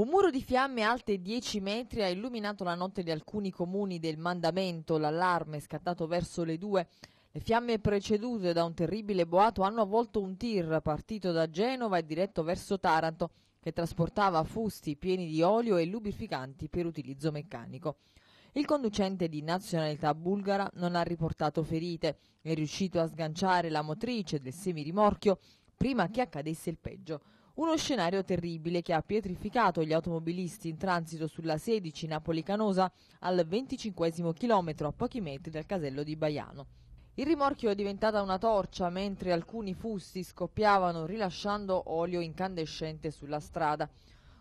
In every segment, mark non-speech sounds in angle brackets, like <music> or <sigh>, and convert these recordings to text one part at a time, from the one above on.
Un muro di fiamme alte 10 metri ha illuminato la notte di alcuni comuni del mandamento. L'allarme è scattato verso le 2. Le fiamme precedute da un terribile boato hanno avvolto un tir partito da Genova e diretto verso Taranto che trasportava fusti pieni di olio e lubrificanti per utilizzo meccanico. Il conducente di nazionalità bulgara non ha riportato ferite, è riuscito a sganciare la motrice del semirimorchio prima che accadesse il peggio. Uno scenario terribile che ha pietrificato gli automobilisti in transito sulla 16 Napoli-Canosa al 25 chilometro a pochi metri dal casello di Baiano. Il rimorchio è diventata una torcia mentre alcuni fusti scoppiavano rilasciando olio incandescente sulla strada.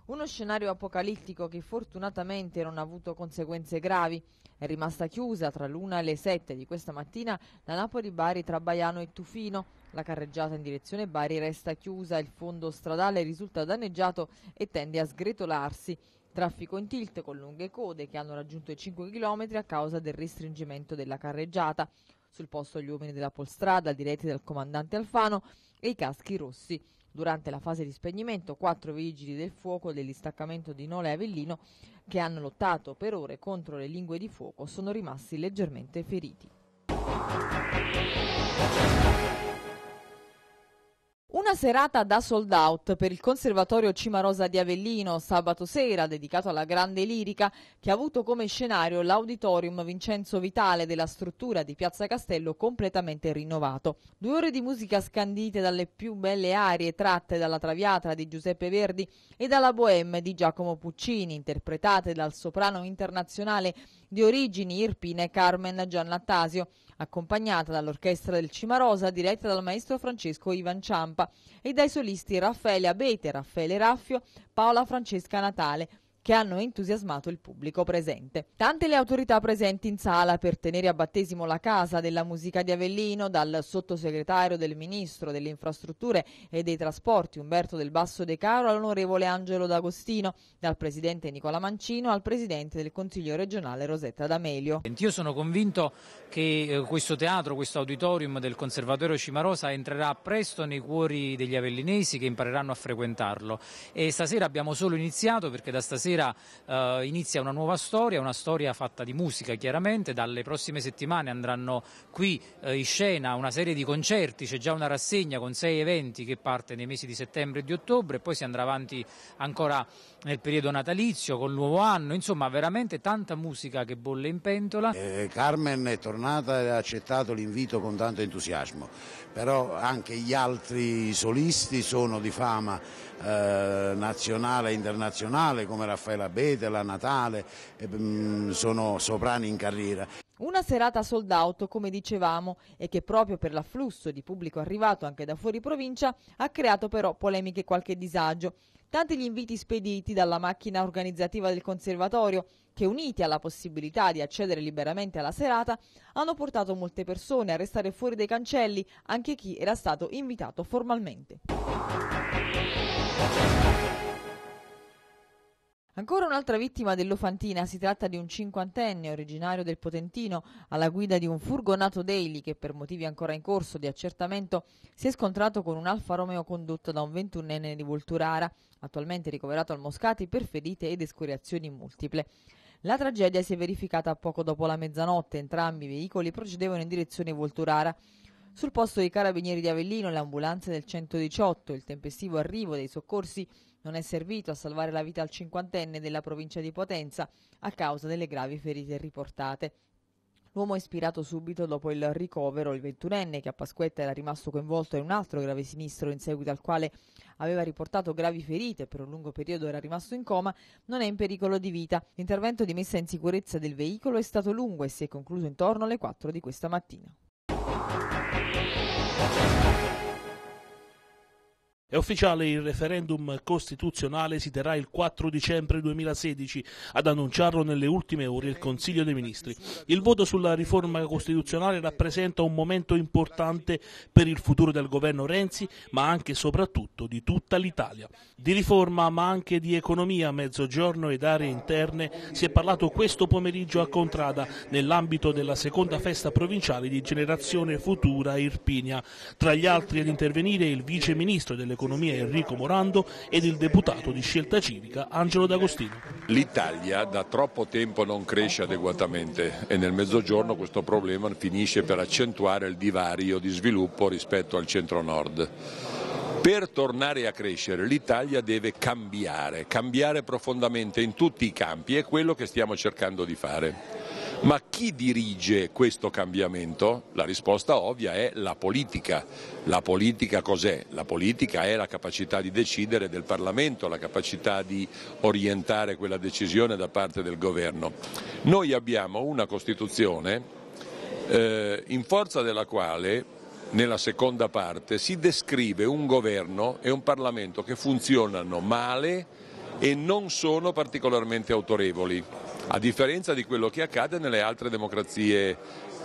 Uno scenario apocalittico che fortunatamente non ha avuto conseguenze gravi. È rimasta chiusa tra l'una e le sette di questa mattina la Napoli-Bari tra Baiano e Tufino la carreggiata in direzione Bari resta chiusa, il fondo stradale risulta danneggiato e tende a sgretolarsi. Traffico in tilt con lunghe code che hanno raggiunto i 5 km a causa del restringimento della carreggiata. Sul posto gli uomini della polstrada diretti dal comandante Alfano e i caschi rossi. Durante la fase di spegnimento, quattro vigili del fuoco del distaccamento di Nole Avellino, che hanno lottato per ore contro le lingue di fuoco, sono rimasti leggermente feriti. Una serata da sold out per il Conservatorio Cimarosa di Avellino sabato sera dedicato alla grande lirica che ha avuto come scenario l'auditorium Vincenzo Vitale della struttura di Piazza Castello completamente rinnovato. Due ore di musica scandite dalle più belle arie tratte dalla Traviata di Giuseppe Verdi e dalla Bohème di Giacomo Puccini interpretate dal soprano internazionale di origini irpine Carmen Gianlattasio accompagnata dall'orchestra del Cimarosa diretta dal maestro Francesco Ivan Ciampa e dai solisti Raffaele Abete, Raffaele Raffio, Paola Francesca Natale che hanno entusiasmato il pubblico presente. Tante le autorità presenti in sala per tenere a battesimo la casa della musica di Avellino, dal sottosegretario del Ministro delle Infrastrutture e dei Trasporti Umberto del Basso De Caro all'onorevole Angelo D'Agostino, dal presidente Nicola Mancino al presidente del Consiglio regionale Rosetta D'Amelio. Io sono convinto che eh, questo teatro, questo auditorium del Conservatorio Cimarosa entrerà presto nei cuori degli avellinesi che impareranno a frequentarlo e stasera abbiamo solo iniziato perché da stasera sera eh, inizia una nuova storia, una storia fatta di musica chiaramente, dalle prossime settimane andranno qui eh, in scena una serie di concerti, c'è già una rassegna con sei eventi che parte nei mesi di settembre e di ottobre e poi si andrà avanti ancora nel periodo natalizio, col nuovo anno, insomma veramente tanta musica che bolle in pentola. Eh, Carmen è tornata e ha accettato l'invito con tanto entusiasmo, però anche gli altri solisti sono di fama eh, nazionale e internazionale come Raffaella Betela, Natale, eh, sono soprani in carriera. Una serata sold out, come dicevamo, e che proprio per l'afflusso di pubblico arrivato anche da fuori provincia ha creato però polemiche e qualche disagio. Tanti gli inviti spediti dalla macchina organizzativa del conservatorio, che uniti alla possibilità di accedere liberamente alla serata, hanno portato molte persone a restare fuori dai cancelli, anche chi era stato invitato formalmente. Ancora un'altra vittima dell'Ofantina, si tratta di un cinquantenne originario del Potentino alla guida di un furgonato Daily che per motivi ancora in corso di accertamento si è scontrato con un Alfa Romeo condotto da un ventunenne di Volturara, attualmente ricoverato al Moscati per ferite ed escoriazioni multiple. La tragedia si è verificata poco dopo la mezzanotte, entrambi i veicoli procedevano in direzione Volturara. Sul posto dei carabinieri di Avellino e le ambulanze del 118, il tempestivo arrivo dei soccorsi non è servito a salvare la vita al cinquantenne della provincia di Potenza a causa delle gravi ferite riportate. L'uomo è ispirato subito dopo il ricovero, il ventunenne che a Pasquetta era rimasto coinvolto in un altro grave sinistro in seguito al quale aveva riportato gravi ferite e per un lungo periodo era rimasto in coma, non è in pericolo di vita. L'intervento di messa in sicurezza del veicolo è stato lungo e si è concluso intorno alle 4 di questa mattina. È ufficiale il referendum costituzionale si terrà il 4 dicembre 2016, ad annunciarlo nelle ultime ore il Consiglio dei Ministri. Il voto sulla riforma costituzionale rappresenta un momento importante per il futuro del governo Renzi, ma anche e soprattutto di tutta l'Italia. Di riforma, ma anche di economia, mezzogiorno ed aree interne si è parlato questo pomeriggio a Contrada nell'ambito della seconda festa provinciale di Generazione Futura Irpinia. Tra gli altri ad intervenire il vice ministro delle Economia Enrico Morando ed il deputato di Scelta Civica Angelo D'Agostino. L'Italia da troppo tempo non cresce adeguatamente e nel mezzogiorno questo problema finisce per accentuare il divario di sviluppo rispetto al centro-nord. Per tornare a crescere l'Italia deve cambiare, cambiare profondamente in tutti i campi, è quello che stiamo cercando di fare. Ma chi dirige questo cambiamento? La risposta ovvia è la politica. La politica cos'è? La politica è la capacità di decidere del Parlamento, la capacità di orientare quella decisione da parte del governo. Noi abbiamo una Costituzione eh, in forza della quale nella seconda parte si descrive un governo e un Parlamento che funzionano male e non sono particolarmente autorevoli a differenza di quello che accade nelle altre democrazie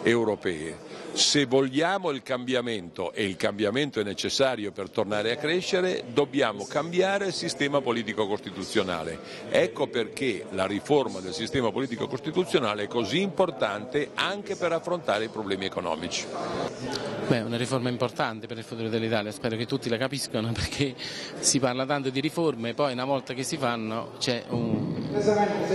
europee. Se vogliamo il cambiamento, e il cambiamento è necessario per tornare a crescere, dobbiamo cambiare il sistema politico costituzionale. Ecco perché la riforma del sistema politico costituzionale è così importante anche per affrontare i problemi economici. Beh, una riforma importante per il futuro dell'Italia, spero che tutti la capiscano <laughs> perché si parla tanto di riforme e poi una volta che si fanno c'è un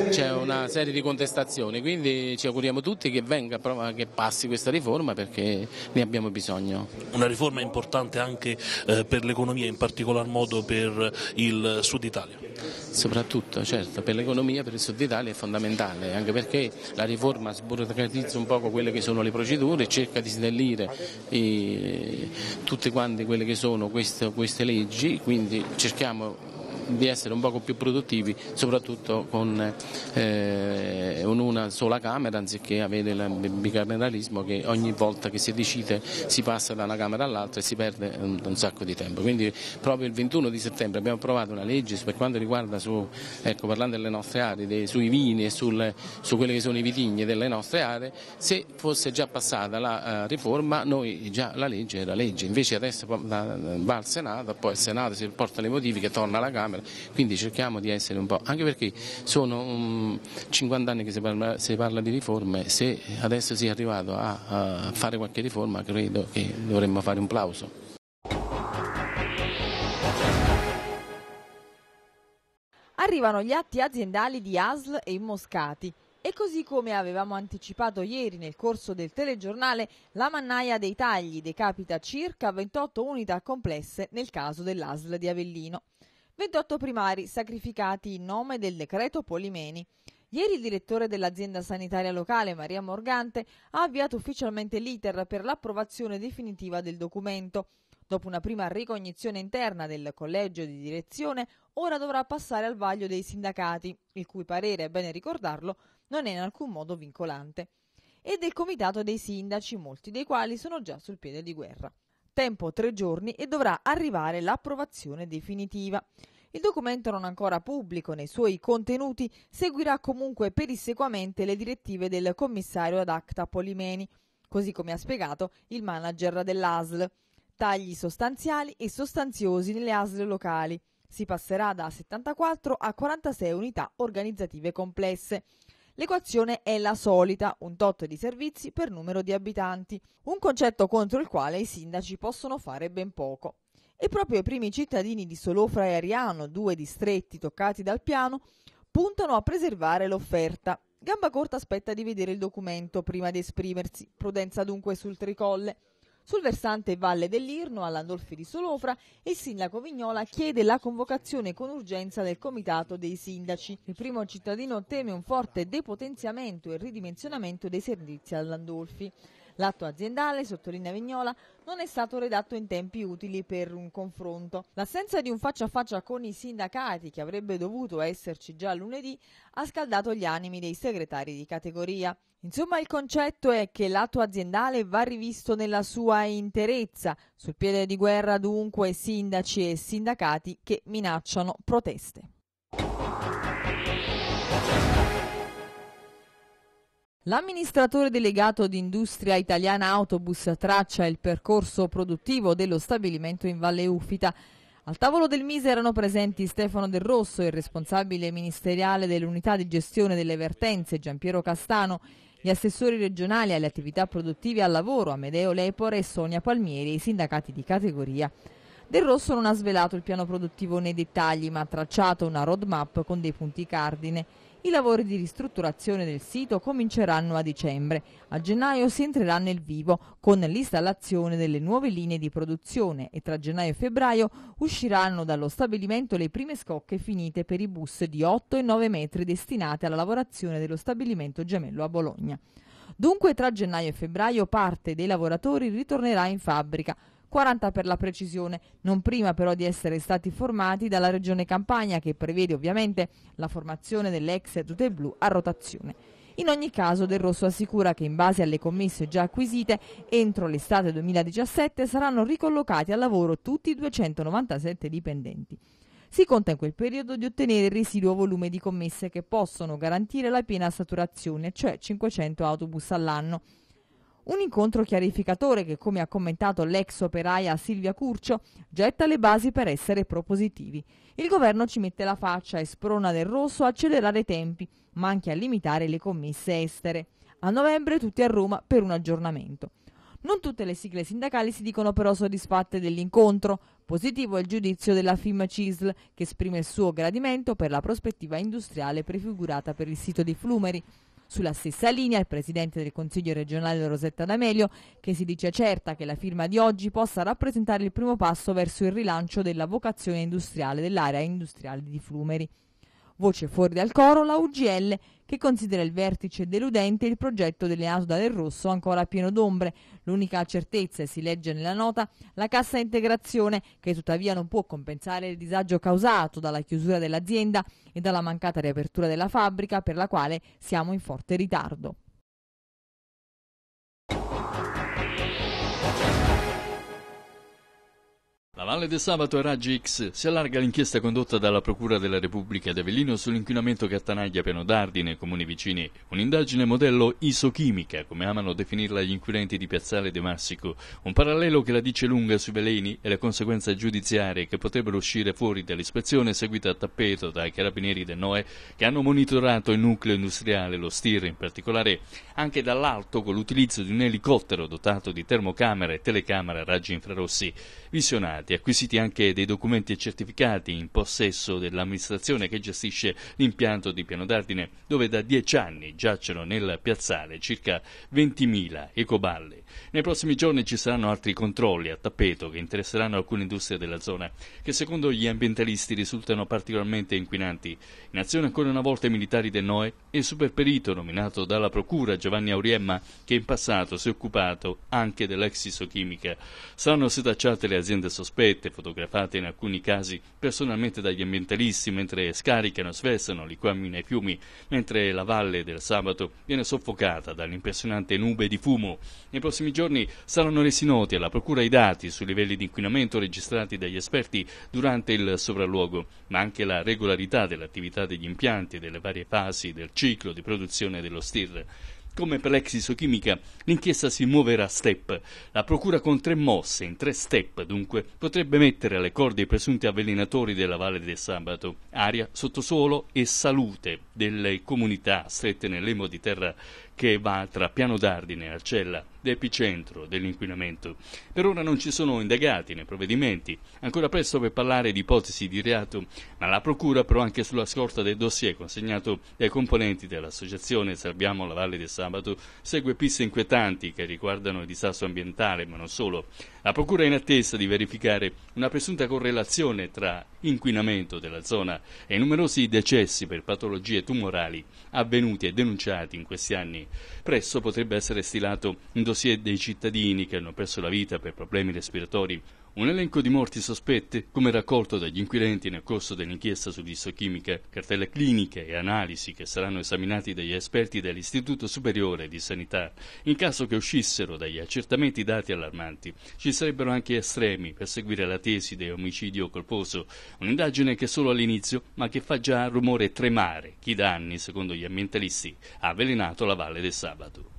c'è una serie di contestazioni, quindi ci auguriamo tutti che, venga, che passi questa riforma perché ne abbiamo bisogno. Una riforma importante anche eh, per l'economia, in particolar modo per il Sud Italia. Soprattutto, certo, per l'economia, per il Sud Italia è fondamentale, anche perché la riforma sburocratizza un poco quelle che sono le procedure, cerca di snellire eh, tutte quante quelle che sono queste, queste leggi, quindi cerchiamo di essere un poco più produttivi, soprattutto con eh, una sola Camera anziché avere il bicameralismo che ogni volta che si decide si passa da una Camera all'altra e si perde un, eh, un, sacco di tempo. Quindi proprio il 21 di settembre abbiamo approvato una legge per quanto riguarda, su, ecco, parlando delle nostre aree, dei, sui vini e sul, su quelle che sono i vitigni delle nostre aree, se fosse già passata la uh, riforma noi già la legge era legge, invece adesso va al Senato, poi il Senato si porta le modifiche, torna alla Camera eccetera. Quindi cerchiamo di essere un po', anche perché sono um, mm, 50 anni che si parla, si parla, di riforme, se adesso si è arrivato a, a fare qualche riforma credo che dovremmo fare un plauso. Arrivano gli atti aziendali di ASL e Moscati. E così come avevamo anticipato ieri nel corso del telegiornale, la mannaia dei tagli decapita circa 28 unità complesse nel caso dell'ASL di Avellino. 28 primari sacrificati in nome del decreto Polimeni. Ieri il direttore dell'azienda sanitaria locale, Maria Morgante, ha avviato ufficialmente l'iter per l'approvazione definitiva del documento. Dopo una prima ricognizione interna del collegio di direzione, ora dovrà passare al vaglio dei sindacati, il cui parere, è bene ricordarlo, non è in alcun modo vincolante, e del comitato dei sindaci, molti dei quali sono già sul piede di guerra tempo tre giorni e dovrà arrivare l'approvazione definitiva. Il documento non ancora pubblico nei suoi contenuti seguirà comunque perissequamente le direttive del commissario ad acta Polimeni, così come ha spiegato il manager dell'ASL. Tagli sostanziali e sostanziosi nelle ASL locali. Si passerà da 74 a 46 unità organizzative complesse. L'equazione è la solita, un tot di servizi per numero di abitanti, un concetto contro il quale i sindaci possono fare ben poco. E proprio i primi cittadini di Solofra e Ariano, due distretti toccati dal piano, puntano a preservare l'offerta. Gamba Corta aspetta di vedere il documento prima di esprimersi, prudenza dunque sul tricolle. Sul versante Valle dell'Irno, all'Andolfi di Solofra, il sindaco Vignola chiede la convocazione con urgenza del comitato dei sindaci. Il primo cittadino teme un forte depotenziamento e ridimensionamento dei servizi all'Andolfi. L'atto aziendale, sottolinea Vignola, non è stato redatto in tempi utili per un confronto. L'assenza di un faccia a faccia con i sindacati, che avrebbe dovuto esserci già lunedì, ha scaldato gli animi dei segretari di categoria. Insomma, il concetto è che l'atto aziendale va rivisto nella sua interezza. Sul piede di guerra, dunque, sindaci e sindacati che minacciano proteste. L'amministratore delegato di Industria Italiana Autobus traccia il percorso produttivo dello stabilimento in Valle Uffita. Al tavolo del Mise erano presenti Stefano Del Rosso, il responsabile ministeriale dell'unità di gestione delle vertenze, Giampiero Castano, gli assessori regionali alle attività produttive e al lavoro, Amedeo Lepore e Sonia Palmieri, i sindacati di categoria. Del Rosso non ha svelato il piano produttivo nei dettagli, ma ha tracciato una roadmap con dei punti cardine. I lavori di ristrutturazione del sito cominceranno a dicembre. A gennaio si entrerà nel vivo con l'installazione delle nuove linee di produzione e tra gennaio e febbraio usciranno dallo stabilimento le prime scocche finite per i bus di 8 e 9 metri destinate alla lavorazione dello stabilimento gemello a Bologna. Dunque tra gennaio e febbraio parte dei lavoratori ritornerà in fabbrica 40 per la precisione, non prima però di essere stati formati dalla Regione Campania che prevede ovviamente la formazione dell'ex tutte blu a rotazione. In ogni caso Del Rosso assicura che in base alle commesse già acquisite entro l'estate 2017 saranno ricollocati al lavoro tutti i 297 dipendenti. Si conta in quel periodo di ottenere il residuo volume di commesse che possono garantire la piena saturazione, cioè 500 autobus all'anno, un incontro chiarificatore che, come ha commentato l'ex operaia Silvia Curcio, getta le basi per essere propositivi. Il governo ci mette la faccia e sprona del rosso a accelerare i tempi, ma anche a limitare le commesse estere. A novembre tutti a Roma per un aggiornamento. Non tutte le sigle sindacali si dicono però soddisfatte dell'incontro. Positivo è il giudizio della FIM CISL, che esprime il suo gradimento per la prospettiva industriale prefigurata per il sito di Flumeri. Sulla stessa linea il presidente del Consiglio regionale Rosetta D'Amelio, che si dice certa che la firma di oggi possa rappresentare il primo passo verso il rilancio della vocazione industriale dell'area industriale di Flumeri. Voce fuori dal coro la UGL che considera il vertice deludente il progetto delle Asda del Rosso ancora pieno d'ombre. L'unica certezza, e si legge nella nota, la cassa integrazione, che tuttavia non può compensare il disagio causato dalla chiusura dell'azienda e dalla mancata riapertura della fabbrica per la quale siamo in forte ritardo. La Valle del Sabato e Raggi X si allarga l'inchiesta condotta dalla Procura della Repubblica di Avellino sull'inquinamento che attanaglia Piano d'Ardi nei comuni vicini. Un'indagine modello isochimica, come amano definirla gli inquirenti di Piazzale De Massico. Un parallelo che la dice lunga sui veleni e le conseguenze giudiziarie che potrebbero uscire fuori dall'ispezione seguita a tappeto dai carabinieri del NOE che hanno monitorato il nucleo industriale, lo STIR in particolare, anche dall'alto con l'utilizzo di un elicottero dotato di termocamera e telecamera a raggi infrarossi visionati documenti, acquisiti anche dei documenti e certificati in possesso dell'amministrazione che gestisce l'impianto di Piano d'Ardine, dove da dieci anni giacciono nel piazzale circa 20.000 ecoballe. Nei prossimi giorni ci saranno altri controlli a tappeto che interesseranno alcune industrie della zona che secondo gli ambientalisti risultano particolarmente inquinanti. In azione ancora una volta i militari del NOE e il superperito nominato dalla procura Giovanni Auriemma che in passato si è occupato anche dell'ex isochimica. Saranno setacciate le aziende sospette, fotografate in alcuni casi personalmente dagli ambientalisti mentre scaricano, sversano liquami nei fiumi, mentre la valle del sabato viene soffocata dall'impressionante nube di fumo. Nei prossimi prossimi giorni saranno resi noti alla Procura i dati sui livelli di inquinamento registrati dagli esperti durante il sopralluogo, ma anche la regolarità dell'attività degli impianti e delle varie fasi del ciclo di produzione dello STIR. Come per l'exisochimica, l'inchiesta si muoverà a step. La procura con tre mosse, in tre step dunque, potrebbe mettere alle corde i presunti avvelenatori della Valle del Sabato, aria, sottosuolo e salute delle comunità strette nel nell'emo di terra che va tra Piano d'Ardine e Arcella d'epicentro dell'inquinamento. Per ora non ci sono indagati né provvedimenti, ancora presto per parlare di ipotesi di reato, ma la Procura però anche sulla scorta del dossier consegnato dai componenti dell'associazione Salviamo la Valle del Sabato segue piste inquietanti che riguardano il disastro ambientale, ma non solo. La Procura è in attesa di verificare una presunta correlazione tra inquinamento della zona e i numerosi decessi per patologie tumorali avvenuti e denunciati in questi anni. Presto potrebbe essere stilato un dossier dei cittadini che hanno perso la vita per problemi respiratori un elenco di morti sospette, come raccolto dagli inquirenti nel corso dell'inchiesta sull'istochimica, cartelle cliniche e analisi che saranno esaminati dagli esperti dell'Istituto Superiore di Sanità, in caso che uscissero dagli accertamenti dati allarmanti. Ci sarebbero anche estremi per seguire la tesi di omicidio colposo, un'indagine che è solo all'inizio, ma che fa già rumore tremare chi da anni, secondo gli ambientalisti, ha avvelenato la Valle del Sabato.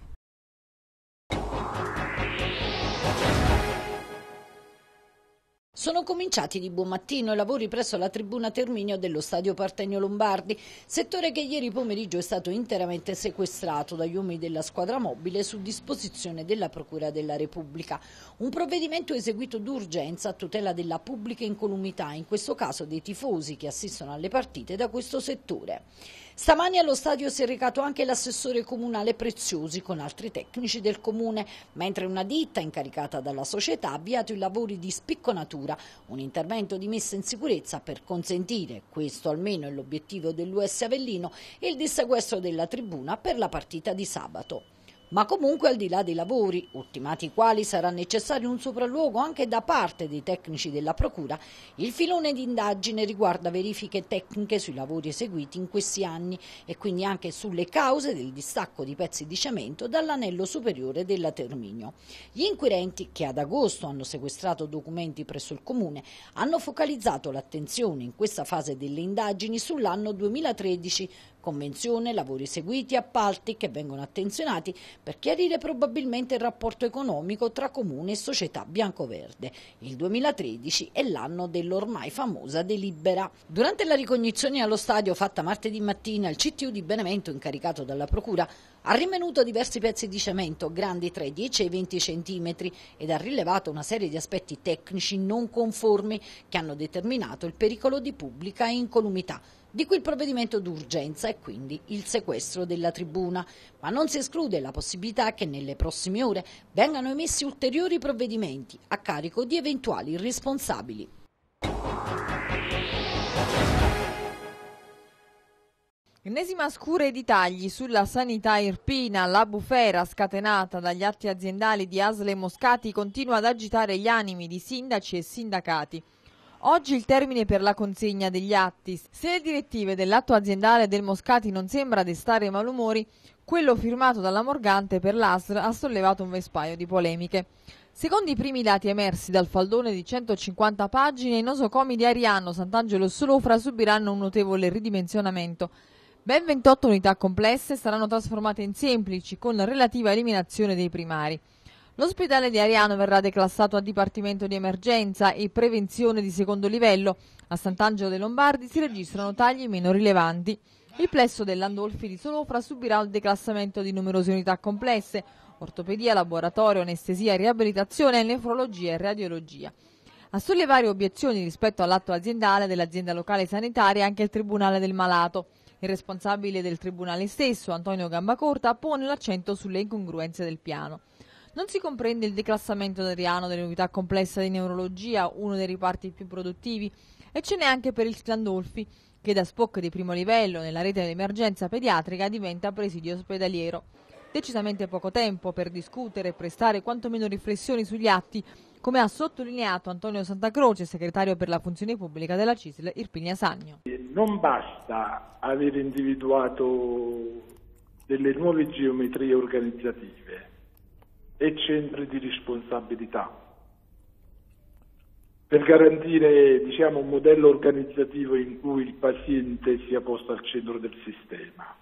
Sono cominciati di buon mattino i lavori presso la tribuna Terminio dello stadio Partenio Lombardi, settore che ieri pomeriggio è stato interamente sequestrato dagli uomini della squadra mobile su disposizione della Procura della Repubblica. Un provvedimento eseguito d'urgenza a tutela della pubblica incolumità, in questo caso dei tifosi che assistono alle partite da questo settore. Stamani allo stadio si è recato anche l'assessore comunale Preziosi con altri tecnici del comune, mentre una ditta incaricata dalla società ha avviato i lavori di spicconatura, un intervento di messa in sicurezza per consentire, questo almeno è l'obiettivo dell'US Avellino, il dissequestro della tribuna per la partita di sabato ma comunque al di là dei lavori, ultimati i quali sarà necessario un sopralluogo anche da parte dei tecnici della Procura, il filone di indagine riguarda verifiche tecniche sui lavori eseguiti in questi anni e quindi anche sulle cause del distacco di pezzi di cemento dall'anello superiore della Terminio. Gli inquirenti, che ad agosto hanno sequestrato documenti presso il Comune, hanno focalizzato l'attenzione in questa fase delle indagini sull'anno 2013 Convenzione, lavori eseguiti, appalti che vengono attenzionati per chiarire probabilmente il rapporto economico tra comune e società bianco-verde. Il 2013 è l'anno dell'ormai famosa delibera. Durante la ricognizione allo stadio fatta martedì mattina, il CTU di Benevento, incaricato dalla Procura, ha rimenuto diversi pezzi di cemento grandi tra i 10 e i 20 centimetri, ed ha rilevato una serie di aspetti tecnici non conformi che hanno determinato il pericolo di pubblica incolumità. Di cui il provvedimento d'urgenza e quindi il sequestro della tribuna, ma non si esclude la possibilità che nelle prossime ore vengano emessi ulteriori provvedimenti a carico di eventuali responsabili. Ennesima scura di tagli sulla sanità irpina, la bufera scatenata dagli atti aziendali di Asle Moscati continua ad agitare gli animi di sindaci e sindacati. Oggi il termine per la consegna degli atti. Se le direttive dell'atto aziendale del Moscati non sembra destare malumori, quello firmato dalla Morgante per l'ASR ha sollevato un vespaio di polemiche. Secondo i primi dati emersi dal faldone di 150 pagine, i nosocomi di Ariano, Sant'Angelo e Solofra subiranno un notevole ridimensionamento. Ben 28 unità complesse saranno trasformate in semplici, con relativa eliminazione dei primari. L'ospedale di Ariano verrà declassato a Dipartimento di Emergenza e Prevenzione di secondo livello. A Sant'Angelo dei Lombardi si registrano tagli meno rilevanti. Il plesso dell'Andolfi di Solofra subirà il declassamento di numerose unità complesse, ortopedia, laboratorio, anestesia, riabilitazione, nefrologia e radiologia. A sollevare obiezioni rispetto all'atto aziendale dell'azienda locale sanitaria anche il Tribunale del Malato. Il responsabile del Tribunale stesso, Antonio Gambacorta, pone l'accento sulle incongruenze del piano. Non si comprende il declassamento adriano dell'unità complessa di neurologia, uno dei riparti più produttivi, e ce n'è anche per il Clandolfi, che da SPOC di primo livello nella rete dell'emergenza pediatrica diventa presidio ospedaliero. Decisamente poco tempo per discutere e prestare quantomeno riflessioni sugli atti, come ha sottolineato Antonio Santacroce, segretario per la funzione pubblica della CISL Irpinia Sagno. Non basta aver individuato delle nuove geometrie organizzative, e centri di responsabilità. Per garantire diciamo, un modello organizzativo in cui il paziente sia posto al centro del sistema.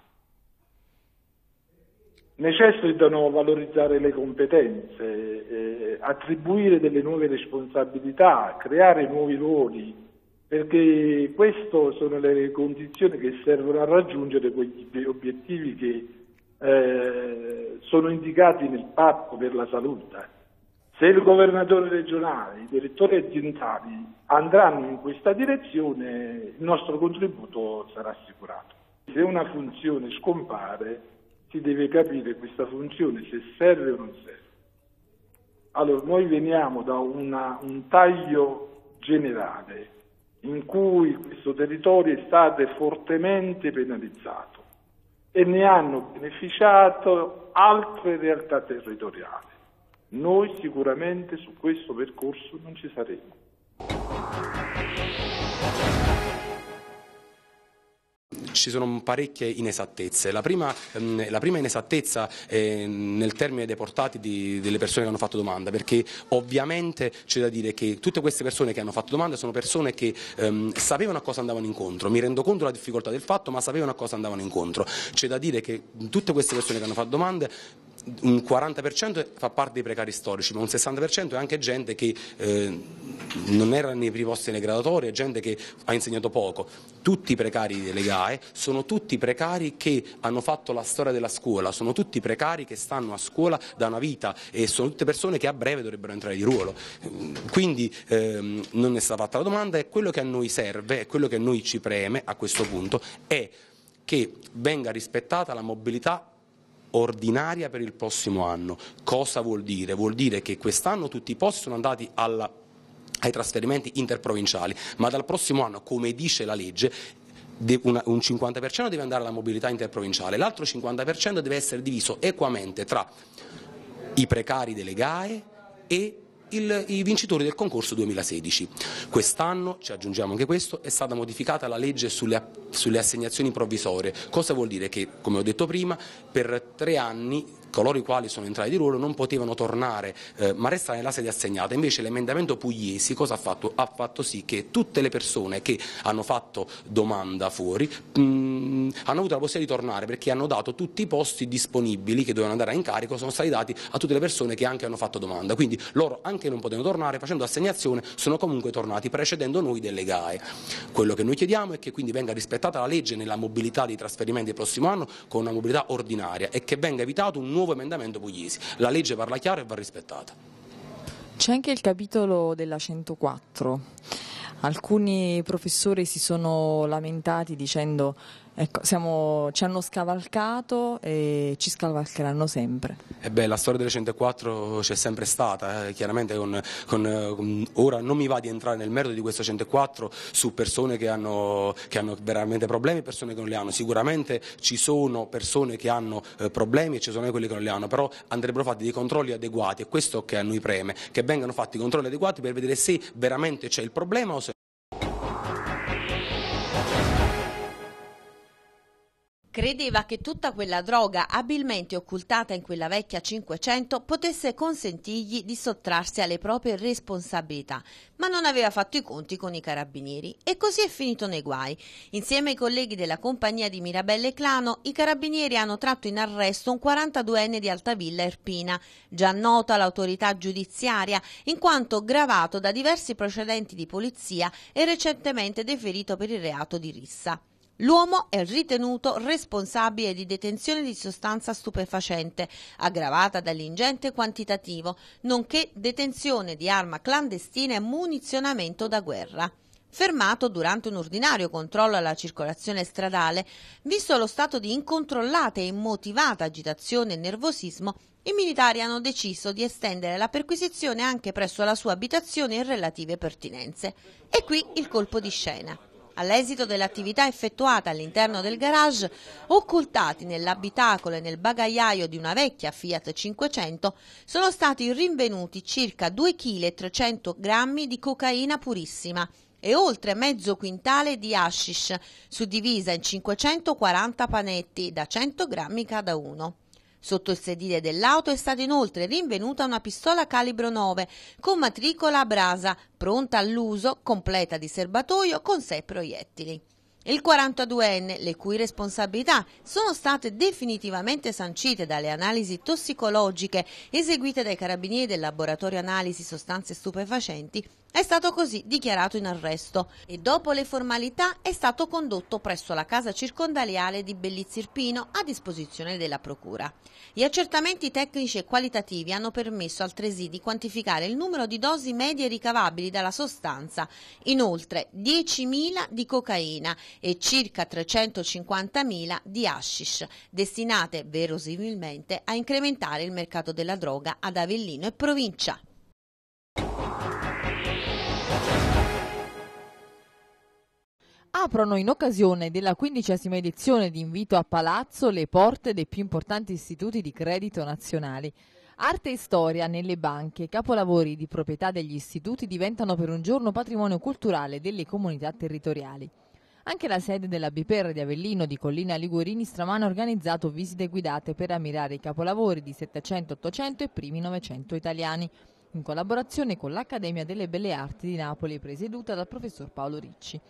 Necessitano valorizzare le competenze, eh, attribuire delle nuove responsabilità, creare nuovi ruoli, perché queste sono le condizioni che servono a raggiungere quegli obiettivi che eh, sono indicati nel patto per la salute. Se il governatore regionale, i direttori aziendali andranno in questa direzione, il nostro contributo sarà assicurato. Se una funzione scompare, si deve capire questa funzione se serve o non serve. Allora, noi veniamo da una, un taglio generale in cui questo territorio è stato fortemente penalizzato e ne hanno beneficiato altre realtà territoriali. Noi sicuramente su questo percorso non ci saremo. ci sono parecchie inesattezze. La prima, ehm, la prima inesattezza è ehm, nel termine dei portati di, delle persone che hanno fatto domanda, perché ovviamente c'è da dire che tutte queste persone che hanno fatto domanda sono persone che ehm, sapevano a cosa andavano incontro, mi rendo conto della difficoltà del fatto, ma sapevano a cosa andavano incontro. C'è da dire che tutte queste persone che hanno fatto domande un 40% fa parte dei precari storici, ma un 60% è anche gente che eh, non era nei primi posti nelle graduatorie, gente che ha insegnato poco. Tutti i precari delle GAE sono tutti precari che hanno fatto la storia della scuola, sono tutti precari che stanno a scuola da una vita e sono tutte persone che a breve dovrebbero entrare di ruolo. Quindi ehm, non è stata fatta la domanda e quello che a noi serve, e quello che a noi ci preme a questo punto è che venga rispettata la mobilità ordinaria per il prossimo anno. Cosa vuol dire? Vuol dire che quest'anno tutti i posti sono andati alla, ai trasferimenti interprovinciali, ma dal prossimo anno, come dice la legge, un 50% deve andare alla mobilità interprovinciale, l'altro 50% deve essere diviso equamente tra i precari delle GAE e il, i vincitori del concorso 2016. Quest'anno, ci aggiungiamo anche questo, è stata modificata la legge sulle, sulle assegnazioni provvisorie. Cosa vuol dire? Che, come ho detto prima, per tre anni coloro i quali sono entrati di ruolo non potevano tornare eh, ma restare nella sede assegnata. Invece l'emendamento Pugliesi cosa ha fatto? Ha fatto sì che tutte le persone che hanno fatto domanda fuori mh, mm, hanno avuto la possibilità di tornare perché hanno dato tutti i posti disponibili che dovevano andare a incarico, sono stati dati a tutte le persone che anche hanno fatto domanda. Quindi loro anche non potevano tornare, facendo assegnazione sono comunque tornati precedendo noi delle GAE. Quello che noi chiediamo è che quindi venga rispettata la legge nella mobilità dei trasferimenti del prossimo anno con una mobilità ordinaria e che venga evitato un nuovo emendamento Puglisi. La legge parla chiaro e va rispettata. C'è anche il capitolo della 104. Alcuni professori si sono lamentati dicendo Ecco, siamo, ci hanno scavalcato e ci scavalcheranno sempre. Eh beh, la storia delle 104 c'è sempre stata, eh, chiaramente con, con, con, ora non mi va di entrare nel merito di questo 104 su persone che hanno, che hanno veramente problemi e persone che non li hanno, sicuramente ci sono persone che hanno eh, problemi e ci sono quelli che non li hanno, però andrebbero fatti dei controlli adeguati è questo che a noi preme, che vengano fatti i controlli adeguati per vedere se veramente c'è il problema o se Credeva che tutta quella droga abilmente occultata in quella vecchia 500 potesse consentirgli di sottrarsi alle proprie responsabilità, ma non aveva fatto i conti con i carabinieri e così è finito nei guai. Insieme ai colleghi della compagnia di Mirabelle Clano, i carabinieri hanno tratto in arresto un 42enne di Altavilla Erpina, già noto all'autorità giudiziaria in quanto gravato da diversi procedenti di polizia e recentemente deferito per il reato di rissa. L'uomo è ritenuto responsabile di detenzione di sostanza stupefacente, aggravata dall'ingente quantitativo, nonché detenzione di arma clandestina e munizionamento da guerra. Fermato durante un ordinario controllo alla circolazione stradale, visto lo stato di incontrollata e immotivata agitazione e nervosismo, i militari hanno deciso di estendere la perquisizione anche presso la sua abitazione e relative pertinenze. E qui il colpo di scena all'esito dell'attività effettuata all'interno del garage, occultati nell'abitacolo e nel bagagliaio di una vecchia Fiat 500, sono stati rinvenuti circa 2,3 kg di cocaina purissima e oltre mezzo quintale di hashish, suddivisa in 540 panetti da 100 grammi cada uno. Sotto il sedile dell'auto è stata inoltre rinvenuta una pistola calibro 9 con matricola a brasa, pronta all'uso, completa di serbatoio con sei proiettili. Il 42enne, le cui responsabilità sono state definitivamente sancite dalle analisi tossicologiche eseguite dai carabinieri del laboratorio analisi sostanze stupefacenti, è stato così dichiarato in arresto e dopo le formalità è stato condotto presso la casa circondariale di Bellizirpino a disposizione della Procura. Gli accertamenti tecnici e qualitativi hanno permesso altresì di quantificare il numero di dosi medie ricavabili dalla sostanza, inoltre 10.000 di cocaina e circa 350.000 di hashish, destinate verosimilmente a incrementare il mercato della droga ad Avellino e provincia. aprono in occasione della quindicesima edizione di invito a Palazzo le porte dei più importanti istituti di credito nazionali. Arte e storia nelle banche, capolavori di proprietà degli istituti diventano per un giorno patrimonio culturale delle comunità territoriali. Anche la sede della BPR di Avellino di Collina Liguorini Stramano ha organizzato visite guidate per ammirare i capolavori di 700, 800 e primi 900 italiani, in collaborazione con l'Accademia delle Belle Arti di Napoli presieduta dal professor Paolo Ricci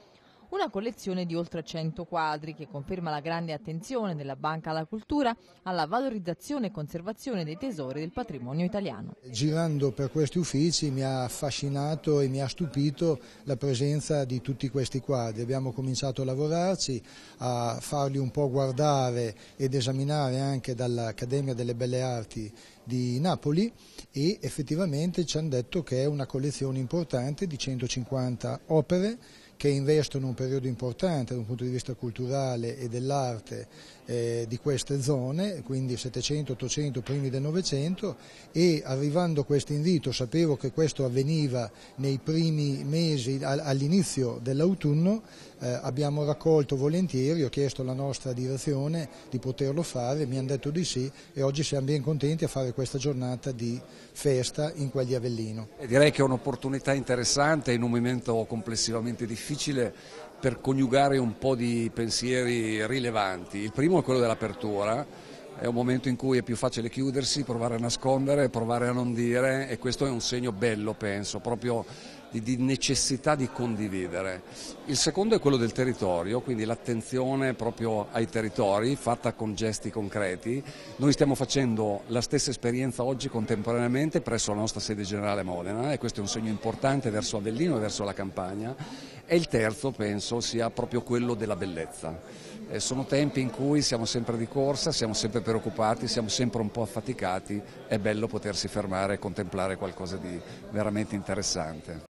una collezione di oltre 100 quadri che conferma la grande attenzione della Banca alla cultura alla valorizzazione e conservazione dei tesori del patrimonio italiano. Girando per questi uffici mi ha affascinato e mi ha stupito la presenza di tutti questi quadri. Abbiamo cominciato a lavorarci, a farli un po' guardare ed esaminare anche dall'Accademia delle Belle Arti di Napoli e effettivamente ci hanno detto che è una collezione importante di 150 opere che investono un periodo importante da un punto di vista culturale e dell'arte eh, di queste zone, quindi 700, 800, primi del 900 e arrivando a questo invito sapevo che questo avveniva nei primi mesi all'inizio dell'autunno, eh, abbiamo raccolto volentieri, ho chiesto alla nostra direzione di poterlo fare, mi hanno detto di sì e oggi siamo ben contenti a fare questa giornata di festa in quel di Avellino. Eh, direi che è un'opportunità interessante in un momento complessivamente difficile per coniugare un po' di pensieri rilevanti. Il primo è quello dell'apertura, è un momento in cui è più facile chiudersi, provare a nascondere, provare a non dire e questo è un segno bello, penso, proprio di, di necessità di condividere. Il secondo è quello del territorio, quindi l'attenzione proprio ai territori fatta con gesti concreti. Noi stiamo facendo la stessa esperienza oggi contemporaneamente presso la nostra sede generale Modena e questo è un segno importante verso Avellino e verso la campagna e il terzo penso sia proprio quello della bellezza. Eh, sono tempi in cui siamo sempre di corsa, siamo sempre preoccupati, siamo sempre un po' affaticati, è bello potersi fermare e contemplare qualcosa di veramente interessante.